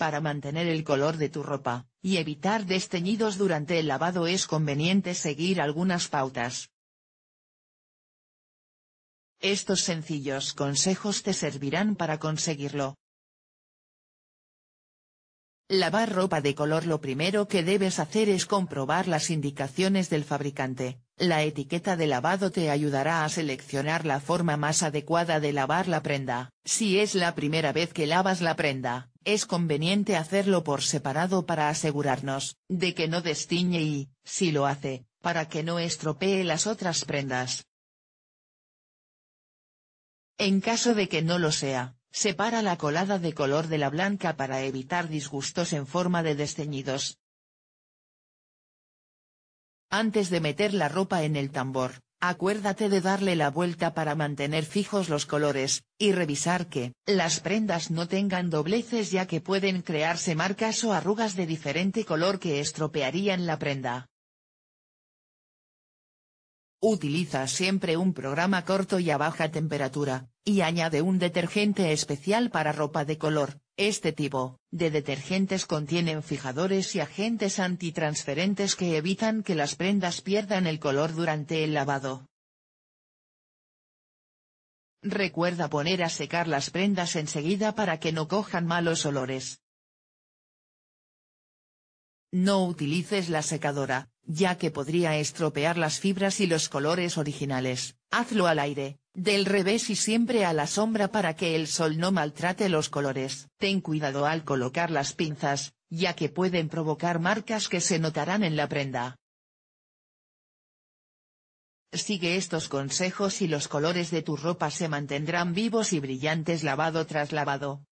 Para mantener el color de tu ropa, y evitar desteñidos durante el lavado es conveniente seguir algunas pautas. Estos sencillos consejos te servirán para conseguirlo. Lavar ropa de color Lo primero que debes hacer es comprobar las indicaciones del fabricante. La etiqueta de lavado te ayudará a seleccionar la forma más adecuada de lavar la prenda. Si es la primera vez que lavas la prenda, es conveniente hacerlo por separado para asegurarnos de que no destiñe y, si lo hace, para que no estropee las otras prendas. En caso de que no lo sea, separa la colada de color de la blanca para evitar disgustos en forma de desteñidos. Antes de meter la ropa en el tambor, Acuérdate de darle la vuelta para mantener fijos los colores, y revisar que, las prendas no tengan dobleces ya que pueden crearse marcas o arrugas de diferente color que estropearían la prenda. Utiliza siempre un programa corto y a baja temperatura, y añade un detergente especial para ropa de color, este tipo de detergentes contienen fijadores y agentes antitransferentes que evitan que las prendas pierdan el color durante el lavado. Recuerda poner a secar las prendas enseguida para que no cojan malos olores. No utilices la secadora, ya que podría estropear las fibras y los colores originales, hazlo al aire, del revés y siempre a la sombra para que el sol no maltrate los colores. Ten cuidado al colocar las pinzas, ya que pueden provocar marcas que se notarán en la prenda. Sigue estos consejos y los colores de tu ropa se mantendrán vivos y brillantes lavado tras lavado.